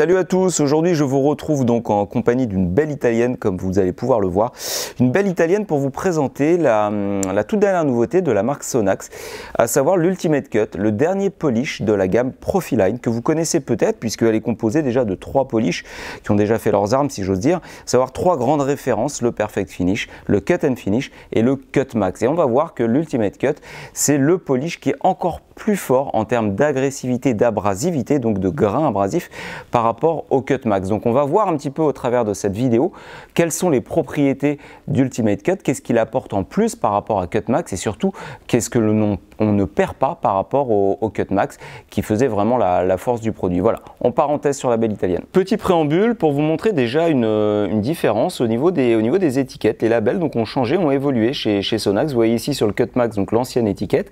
Salut à tous, aujourd'hui je vous retrouve donc en compagnie d'une belle italienne comme vous allez pouvoir le voir. Une belle italienne pour vous présenter hum, la, toute dernière nouveauté de la marque Sonax, à savoir l'Ultimate Cut, le dernier polish de la gamme Profiline que vous connaissez peut-être puisqu'elle est composée déjà de trois polishes qui ont déjà fait leurs armes si j'ose dire, savoir trois grandes références, le Perfect Finish, le Cut and Finish et le Cut Max. Et on va voir que l'Ultimate Cut c'est le polish qui est encore plus plus fort en termes d'agressivité, d'abrasivité, donc de grain abrasif par rapport au Cut Max. Donc on va voir un petit peu au travers de cette vidéo quelles sont les propriétés d'Ultimate Cut, qu'est-ce qu'il apporte en plus par rapport à Cut Max et surtout qu'est-ce que le nom on ne perd pas par rapport au, Cut Max qui faisait vraiment la, force du produit. Voilà, en parenthèse sur la belle italienne. Petit préambule pour vous montrer déjà euh, une, différence au niveau, des, au niveau des étiquettes. Les labels donc ont changé, ont évolué chez, chez Sonax. Vous voyez ici sur le Cut Max donc l'ancienne étiquette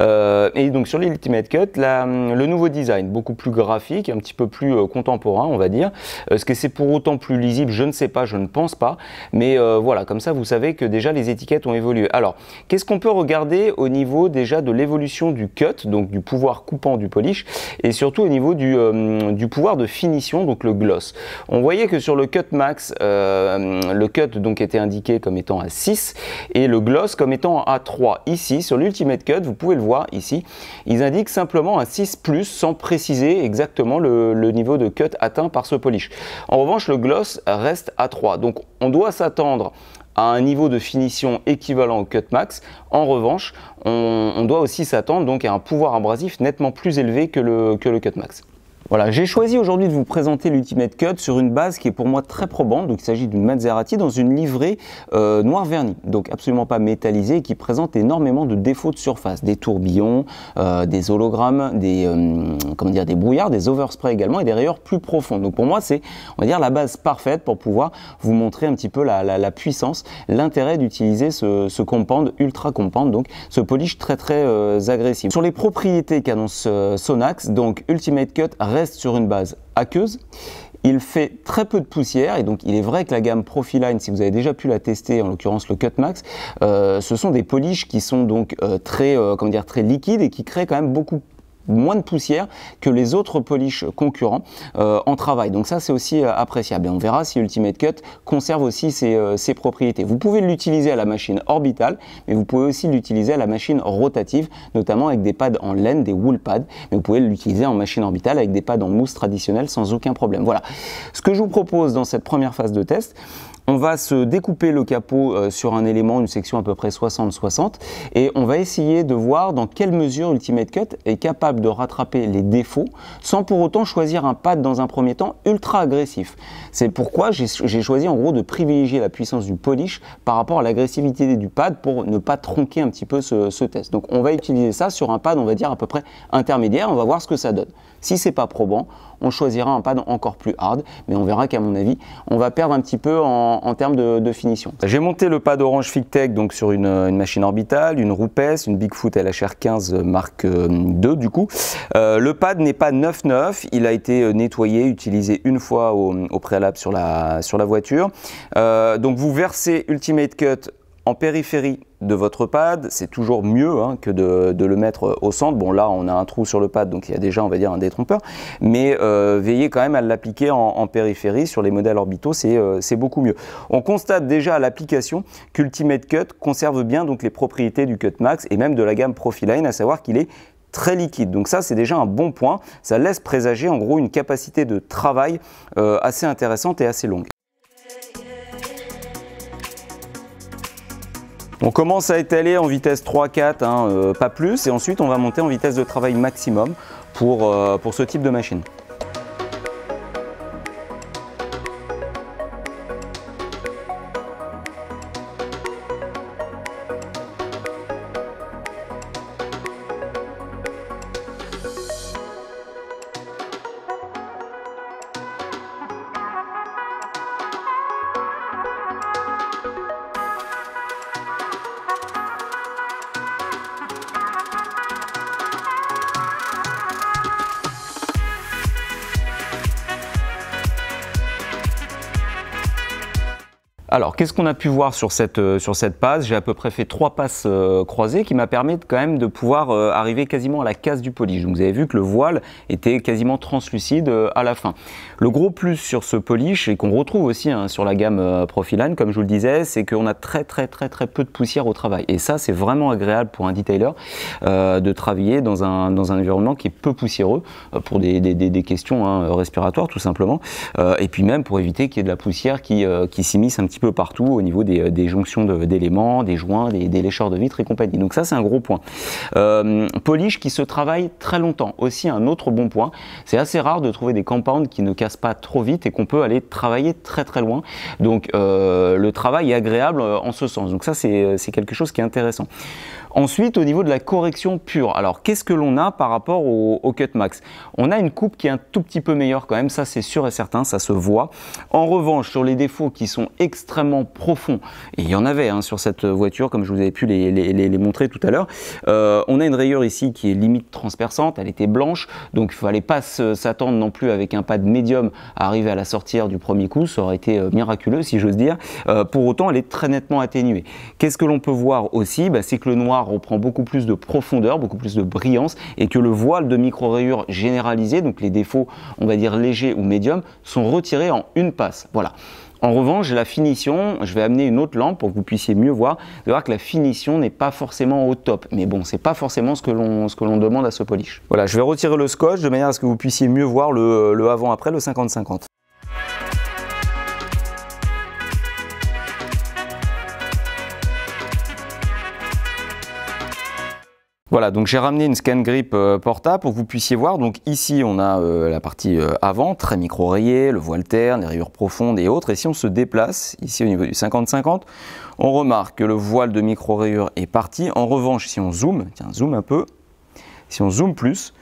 euh, et donc sur l'Ultimate Cut, le nouveau design, beaucoup plus graphique, un petit peu plus euh, contemporain, on va dire. Euh, est-ce que c'est pour autant plus lisible Je ne sais pas, je ne pense pas. Mais euh, voilà, comme ça, vous savez que déjà les étiquettes ont évolué. Alors, qu'est-ce qu'on peut regarder au niveau déjà de l'évolution du cut, donc du pouvoir coupant du polish, et surtout au niveau du, du pouvoir de finition, donc le gloss On voyait que sur le cut max, le cut donc était indiqué comme étant à 6 et le gloss comme étant à 3. Ici, sur l'Ultimate Cut, vous pouvez le voir ici, ils indiquent simplement un 6+, sans préciser exactement le, niveau de cut atteint par ce polish. En revanche, le gloss reste à 3. Donc on doit s'attendre à un niveau de finition équivalent au cut max. En revanche, on, doit aussi s'attendre donc à un pouvoir abrasif nettement plus élevé que le cut max. Voilà, j'ai choisi aujourd'hui de vous présenter l'Ultimate Cut sur une base qui est pour moi très probante. Donc, il s'agit d'une Maserati dans une livrée euh, noir vernis. donc absolument pas métallisée, et qui présente énormément de défauts de surface, des tourbillons, euh, des hologrammes, des euh, comment dire, des brouillards, des oversprays également, et des rayures plus profondes. Donc, pour moi, c'est on dire la base parfaite pour pouvoir vous montrer un petit peu la, puissance, l'intérêt d'utiliser ce, ce compound ultra compound, donc ce polish très très agressif. Sur les propriétés qu'annonce Sonax, donc Ultimate Cut sur une base aqueuse. Il fait très peu de poussière et donc il est vrai que la gamme Profiline, si vous avez déjà pu la tester, en l'occurrence le Cut Max, euh, ce sont des poliches qui sont donc euh, très, euh, comment dire, très liquides et qui créent quand même beaucoup moins de poussière que les autres polishes concurrents euh, en travail. Donc ça, c'est aussi euh, appréciable. Et on verra si Ultimate Cut conserve aussi ses, euh, ses propriétés. Vous pouvez l'utiliser à la machine orbitale, mais vous pouvez aussi l'utiliser à la machine rotative, notamment avec des pads en laine, des wool pads. Mais vous pouvez l'utiliser en machine orbitale avec des pads en mousse traditionnelle sans aucun problème. Voilà. Ce que je vous propose dans cette première phase de test, on va se découper le capot euh, sur un élément, une section à peu près 60-60, et on va essayer de voir dans quelle mesure Ultimate Cut est capable de rattraper les défauts sans pour autant choisir un pad dans un premier temps ultra agressif. C'est pourquoi j'ai choisi en gros de privilégier la puissance du polish par rapport à l'agressivité du pad pour ne pas tronquer un petit peu ce, ce, test. Donc on va utiliser ça sur un pad, on va dire à peu près intermédiaire, on va voir ce que ça donne. Si c'est pas probant, on choisira un pad encore plus hard, mais on verra qu'à mon avis, on va perdre un petit peu en, termes de, finition. J'ai monté le pad Orange Figtech donc sur une, machine orbitale, une Roupes, une Bigfoot LHR15 Mark II euh, du coup. Euh, le pad n'est pas neuf, il a été euh, nettoyé, utilisé une fois au, préalable sur la, sur la voiture. donc vous versez Ultimate Cut en périphérie de votre pad, c'est toujours mieux hein, que de, le mettre au centre. Bon, là, on a un trou sur le pad, donc il y a déjà, on va dire, un détrompeur. Mais euh, veillez quand même à l'appliquer en, périphérie. Sur les modèles orbitaux, euh, c'est beaucoup mieux. On constate déjà à l'application qu'Ultimate Cut conserve bien donc les propriétés du Cut Max et même de la gamme Profiline, à savoir qu'il est très liquide. Donc ça, c'est déjà un bon point. Ça laisse présager en gros une capacité de travail euh, assez intéressante et assez longue. On commence à étaler en vitesse 3-4, hein, euh, pas plus, et ensuite on va monter en vitesse de travail maximum pour, euh, pour ce type de machine. Alors, qu'est-ce qu'on a pu voir sur cette, euh, sur cette passe J'ai à peu près fait trois passes euh, croisées qui m'a permis de, quand même de pouvoir euh, arriver quasiment à la case du polish. vous avez vu que le voile était quasiment translucide à la fin. Le gros plus sur ce polish, et qu'on retrouve aussi hein, sur la gamme Profilane, comme je vous le disais, c'est qu'on a très très très très peu de poussière au travail. Et ça, c'est vraiment agréable pour un detailer de travailler dans un, dans un environnement qui est peu poussiéreux pour des, des, questions hein, respiratoires tout simplement. et puis même pour éviter qu'il y ait de la poussière qui, qui s'immisce un petit peu partout au niveau des, euh, jonctions d'éléments, des joints, des, lécheurs de vitres et compagnie. Donc ça c'est un gros point. Euh, polish qui se travaille très longtemps. Aussi un autre bon point, c'est assez rare de trouver des compounds qui ne cassent pas trop vite et qu'on peut aller travailler très très loin. Donc euh, le travail est agréable en ce sens. Donc ça c'est quelque chose qui est intéressant. Ensuite, au niveau de la correction pure, alors qu'est-ce que l'on a par rapport au, Cut Max On a une coupe qui est un tout petit peu meilleure quand même, ça c'est sûr et certain, ça se voit. En revanche, sur les défauts qui sont extrêmement profonds, et il y en avait hein, sur cette voiture, comme je vous avais pu les, montrer tout à l'heure, euh, on a une rayure ici qui est limite transperçante, elle était blanche, donc il ne fallait pas s'attendre non plus avec un pas de médium à arriver à la sortir du premier coup, ça aurait été euh, miraculeux si j'ose dire. Euh, pour autant, elle est très nettement atténuée. Qu'est-ce que l'on peut voir aussi bah, C'est que le noir reprend beaucoup plus de profondeur, beaucoup plus de brillance, et que le voile de micro-rayures généralisé, donc les défauts, on va dire légers ou médiums, sont retirés en une passe. Voilà. En revanche, la finition, je vais amener une autre lampe pour que vous puissiez mieux voir. de voir que la finition n'est pas forcément au top. Mais bon, c'est pas forcément ce que l'on demande à ce polish. Voilà, je vais retirer le scotch de manière à ce que vous puissiez mieux voir le, le avant-après, le 50-50. Voilà, donc j'ai ramené une scan grip euh, portable pour que vous puissiez voir. Donc ici, on a euh, la partie euh, avant, très micro-rayée, le voile terne, les rayures profondes et autres. Et si on se déplace, ici au niveau du 50-50, on remarque que le voile de micro-rayure est parti. En revanche, si on zoome, tiens, zoom un peu, si on zoome plus,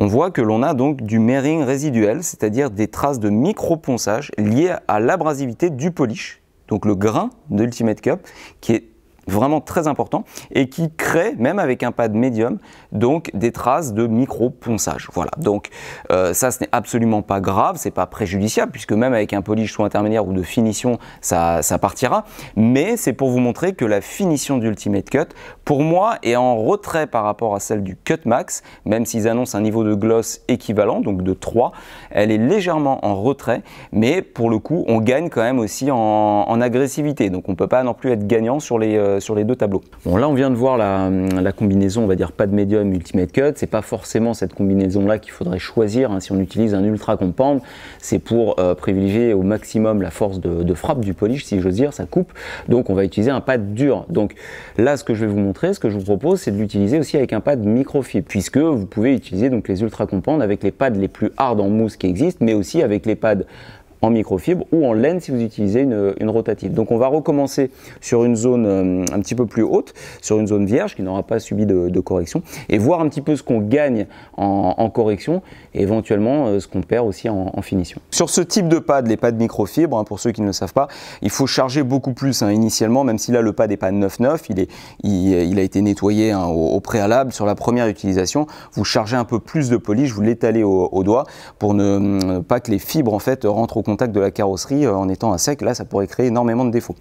on voit que l'on a donc du meringue résiduel, c'est-à-dire des traces de micro-ponçage liées à l'abrasivité du polish, donc le grain de Ultimate Cup, qui est vraiment très important et qui crée, même avec un pad médium, donc des traces de micro-ponçage. Voilà, donc euh, ça ce n'est absolument pas grave, c'est pas préjudiciable puisque même avec un polish soit intermédiaire ou de finition, ça, partira. Mais c'est pour vous montrer que la finition d'Ultimate Cut, pour moi, est en retrait par rapport à celle du Cut Max, même s'ils annoncent un niveau de gloss équivalent, donc de 3, elle est légèrement en retrait, mais pour le coup, on gagne quand même aussi en, agressivité. Donc on peut pas non plus être gagnant sur les... Euh, euh, sur les deux tableaux. Bon, là, on vient de voir la, combinaison, on va dire pas de médium ultimate cut. C'est pas forcément cette combinaison-là qu'il faudrait choisir hein, si on utilise un ultra compound. C'est pour euh, privilégier au maximum la force de, frappe du polish, si j'ose dire, ça coupe. Donc, on va utiliser un pad dur. Donc, là, ce que je vais vous montrer, ce que je vous propose, c'est de l'utiliser aussi avec un pad microfibre, puisque vous pouvez utiliser donc les ultra compounds avec les pads les plus hard en mousse qui existent, mais aussi avec les pads en microfibre ou en laine si vous utilisez une, rotative. Donc on va recommencer sur une zone euh, un petit peu plus haute, sur une zone vierge qui n'aura pas subi de, correction et voir un petit peu ce qu'on gagne en, correction et éventuellement euh, ce qu'on perd aussi en, finition. Sur ce type de pad, les pads microfibre, hein, pour ceux qui ne le savent pas, il faut charger beaucoup plus hein, initialement, même si là le pad n'est pas 9 il, il, a été nettoyé hein, au, préalable sur la première utilisation. Vous chargez un peu plus de polish, vous l'étalez au, doigt pour ne, pas que les fibres en fait rentrent au contact de la carrosserie euh, en étant à sec, là, ça pourrait créer énormément de défauts.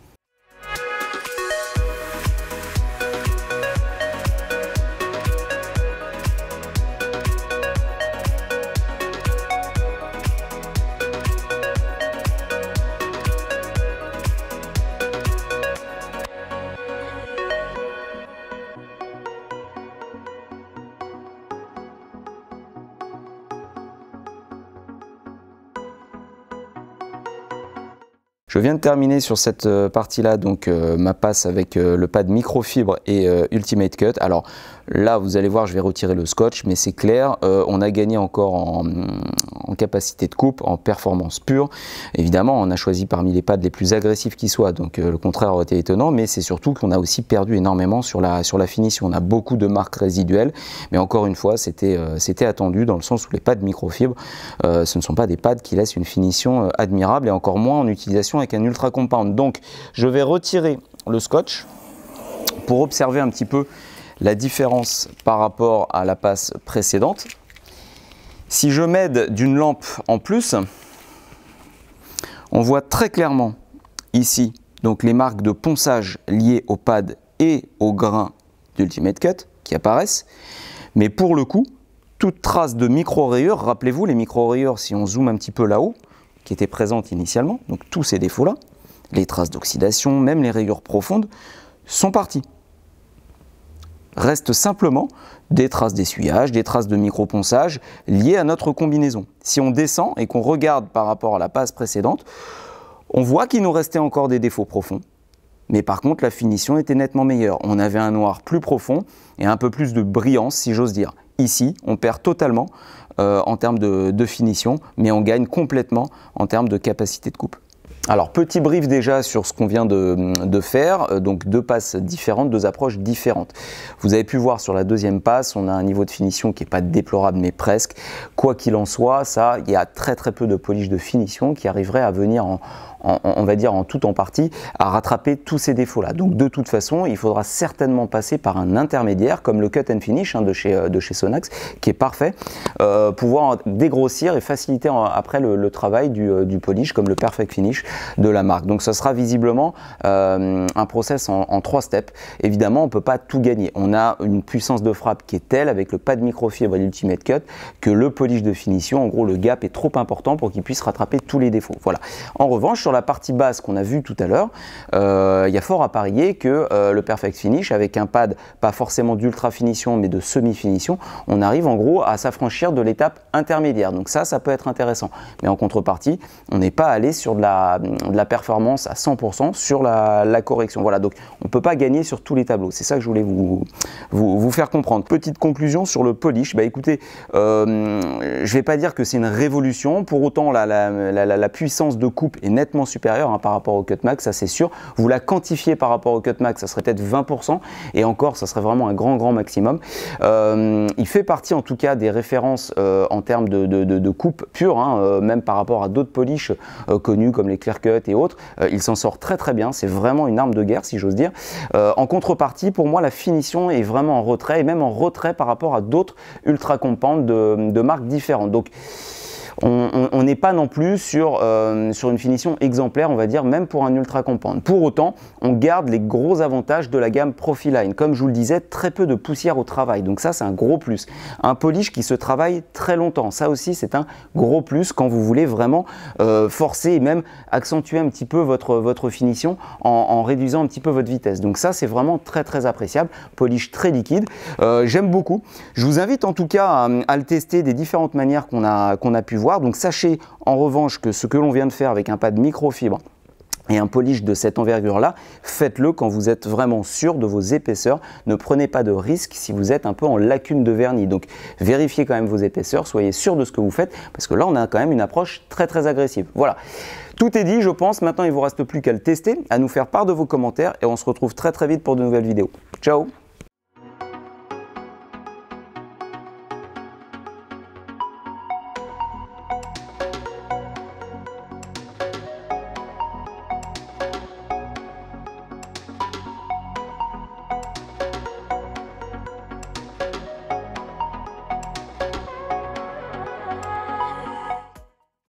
Je viens de terminer sur cette euh, partie-là, donc euh, ma passe avec euh, le pad microfibre et Ultimate Cut. Alors, Là, vous allez voir, je vais retirer le scotch, mais c'est clair, euh, on a gagné encore en, capacité de coupe, en performance pure. Évidemment, on a choisi parmi les pads les plus agressifs qui soient, donc euh, le contraire aurait été étonnant, mais c'est surtout qu'on a aussi perdu énormément sur la, sur la finition. On a beaucoup de marques résiduelles, mais encore une fois, c'était euh, c'était attendu dans le sens où les pads microfibres, ce ne sont pas des pads qui laissent une finition admirable et encore moins en utilisation avec un ultra compound. Donc, je vais retirer le scotch pour observer un petit peu la différence par rapport à la passe précédente. Si je m'aide d'une lampe en plus, on voit très clairement ici donc les marques de ponçage liées au pads et au grain d'Ultimate Cut qui apparaissent. Mais pour le coup, toute trace de micro-rayures, rappelez-vous les micro-rayures si on zoome un petit peu là-haut, qui étaient présentes initialement, donc tous ces défauts-là, les traces d'oxydation, même les rayures profondes, sont parties. Reste simplement des traces d'essuyage, des traces de micro-ponçage liées à notre combinaison. Si on descend et qu'on regarde par rapport à la passe précédente, on voit qu'il nous restait encore des défauts profonds. Mais par contre, la finition était nettement meilleure. On avait un noir plus profond et un peu plus de brillance, si j'ose dire. Ici, on perd totalement euh, en termes de finition, mais on gagne complètement en termes de capacité de coupe. Alors, petit brief déjà sur ce qu'on vient de, faire. Euh, donc, deux passes différentes, deux approches différentes. Vous avez pu voir sur la deuxième passe, on a un niveau de finition qui n'est pas déplorable, mais presque. Quoi qu'il en soit, ça, il y a très très peu de polish de finition qui arriverait à venir en, on va dire en tout en partie, à rattraper tous ces défauts-là. Donc de toute façon, il faudra certainement passer par un intermédiaire comme le cut and finish hein, de, chez, euh, de chez Sonax, qui est parfait, euh, pouvoir dégrossir et faciliter après le, travail euh, du, polish comme le perfect finish de la marque. Donc ce sera visiblement un process en, trois steps. Évidemment, on peut pas tout gagner. On a une puissance de frappe qui est telle avec le pas de microfibre et l'ultimate cut que le polish de finition, en gros, le gap est trop important pour qu'il puisse rattraper tous les défauts. Voilà. En revanche, sur la partie basse qu'on a vu tout à l'heure, euh, il y a fort à parier que euh, le Perfect Finish, avec un pad pas forcément d'ultra finition, mais de semi-finition, on arrive en gros à s'affranchir de l'étape intermédiaire. Donc ça, ça peut être intéressant. Mais en contrepartie, on n'est pas allé sur de la, de la, performance à 100% sur la, correction. Voilà, donc on ne peut pas gagner sur tous les tableaux. C'est ça que je voulais vous, vous, faire comprendre. Petite conclusion sur le polish. Bah écoutez, euh, je vais pas dire que c'est une révolution. Pour autant, la, la puissance de coupe est nettement supérieur supérieure hein, par rapport au cut max, ça c'est sûr. Vous la quantifiez par rapport au cut max, ça serait peut-être 20%, et encore, ça serait vraiment un grand, grand maximum. Euh, il fait partie en tout cas des références euh, en termes de, coupe pure, hein, euh, même par rapport à d'autres polish connus comme les clear cut et autres. il s'en sort très très bien, c'est vraiment une arme de guerre si j'ose dire. en contrepartie, pour moi, la finition est vraiment en retrait, et même en retrait par rapport à d'autres ultra compound de, de marques différentes. Donc, on n'est pas non plus sur, euh, sur une finition exemplaire, on va dire, même pour un ultra compound. Pour autant, on garde les gros avantages de la gamme Profiline. Comme je vous le disais, très peu de poussière au travail. Donc ça, c'est un gros plus. Un polish qui se travaille très longtemps. Ça aussi, c'est un gros plus quand vous voulez vraiment euh, forcer et même accentuer un petit peu votre, votre finition en, réduisant un petit peu votre vitesse. Donc ça, c'est vraiment très très appréciable. Polish très liquide. Euh, j'aime beaucoup. Je vous invite en tout cas à, le tester des différentes manières qu'on a, qu'on a pu voir donc sachez en revanche que ce que l'on vient de faire avec un pas de microfibre et un polish de cette envergure-là, faites-le quand vous êtes vraiment sûr de vos épaisseurs. Ne prenez pas de risque si vous êtes un peu en lacune de vernis. Donc vérifiez quand même vos épaisseurs, soyez sûr de ce que vous faites, parce que là on a quand même une approche très très agressive. Voilà. Tout est dit, je pense. Maintenant, il vous reste plus qu'à le tester, à nous faire part de vos commentaires et on se retrouve très très vite pour de nouvelles vidéos. Ciao